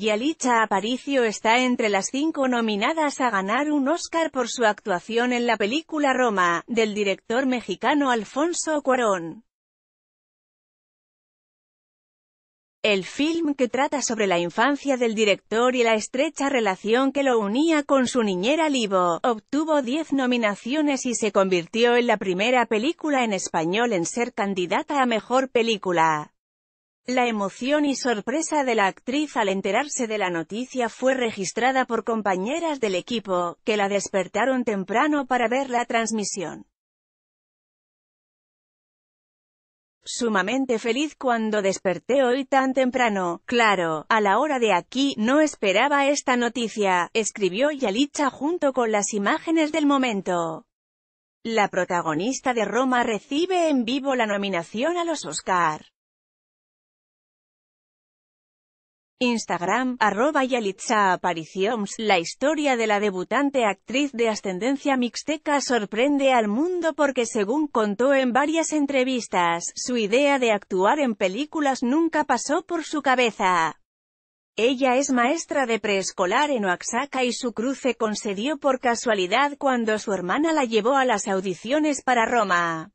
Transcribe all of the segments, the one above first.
Yalitza Aparicio está entre las cinco nominadas a ganar un Oscar por su actuación en la película Roma, del director mexicano Alfonso Cuarón. El film que trata sobre la infancia del director y la estrecha relación que lo unía con su niñera Libo, obtuvo diez nominaciones y se convirtió en la primera película en español en ser candidata a Mejor Película. La emoción y sorpresa de la actriz al enterarse de la noticia fue registrada por compañeras del equipo, que la despertaron temprano para ver la transmisión. sumamente feliz cuando desperté hoy tan temprano, claro, a la hora de aquí, no esperaba esta noticia, escribió Yalicha junto con las imágenes del momento. La protagonista de Roma recibe en vivo la nominación a los Oscar. Instagram, arroba Yalitza La historia de la debutante actriz de ascendencia mixteca sorprende al mundo porque según contó en varias entrevistas, su idea de actuar en películas nunca pasó por su cabeza. Ella es maestra de preescolar en Oaxaca y su cruce concedió por casualidad cuando su hermana la llevó a las audiciones para Roma.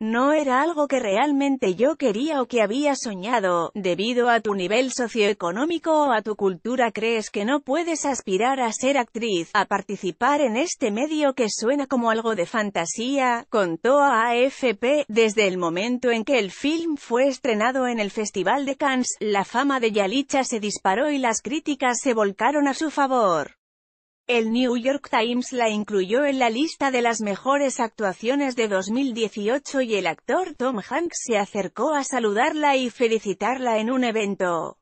No era algo que realmente yo quería o que había soñado, debido a tu nivel socioeconómico o a tu cultura crees que no puedes aspirar a ser actriz, a participar en este medio que suena como algo de fantasía, contó a AFP, desde el momento en que el film fue estrenado en el Festival de Cannes, la fama de Yalicha se disparó y las críticas se volcaron a su favor. El New York Times la incluyó en la lista de las mejores actuaciones de 2018 y el actor Tom Hanks se acercó a saludarla y felicitarla en un evento.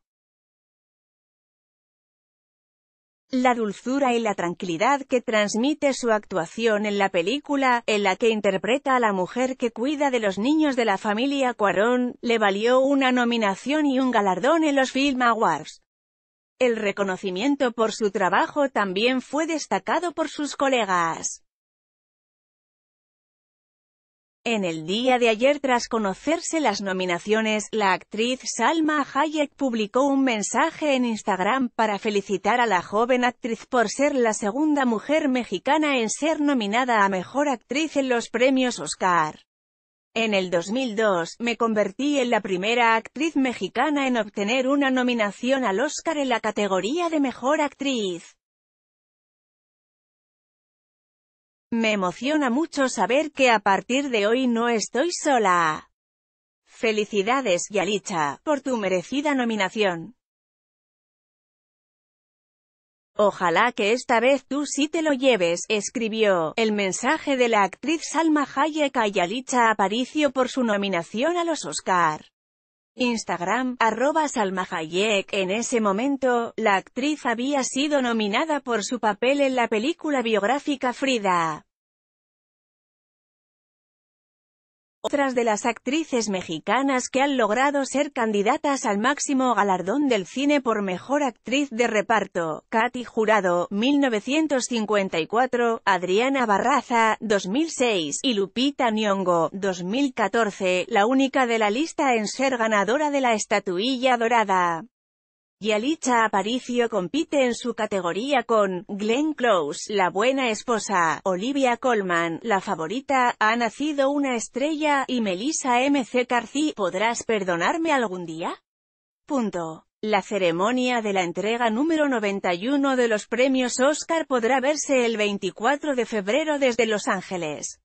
La dulzura y la tranquilidad que transmite su actuación en la película, en la que interpreta a la mujer que cuida de los niños de la familia Cuarón, le valió una nominación y un galardón en los Film Awards. El reconocimiento por su trabajo también fue destacado por sus colegas. En el día de ayer tras conocerse las nominaciones, la actriz Salma Hayek publicó un mensaje en Instagram para felicitar a la joven actriz por ser la segunda mujer mexicana en ser nominada a Mejor Actriz en los premios Oscar. En el 2002, me convertí en la primera actriz mexicana en obtener una nominación al Oscar en la categoría de Mejor Actriz. Me emociona mucho saber que a partir de hoy no estoy sola. Felicidades Yalicha, por tu merecida nominación. Ojalá que esta vez tú sí te lo lleves, escribió. El mensaje de la actriz Salma Hayek a Yalitza Aparicio por su nominación a los Oscar. Instagram, arroba Salma Hayek. En ese momento, la actriz había sido nominada por su papel en la película biográfica Frida. Otras de las actrices mexicanas que han logrado ser candidatas al máximo galardón del cine por mejor actriz de reparto, Katy Jurado, 1954, Adriana Barraza, 2006, y Lupita Nyong'o, 2014, la única de la lista en ser ganadora de la estatuilla dorada. Yalitza Aparicio compite en su categoría con Glenn Close, la buena esposa, Olivia Colman, la favorita, ha nacido una estrella, y Melissa C. Carci, ¿podrás perdonarme algún día? Punto. La ceremonia de la entrega número 91 de los premios Oscar podrá verse el 24 de febrero desde Los Ángeles.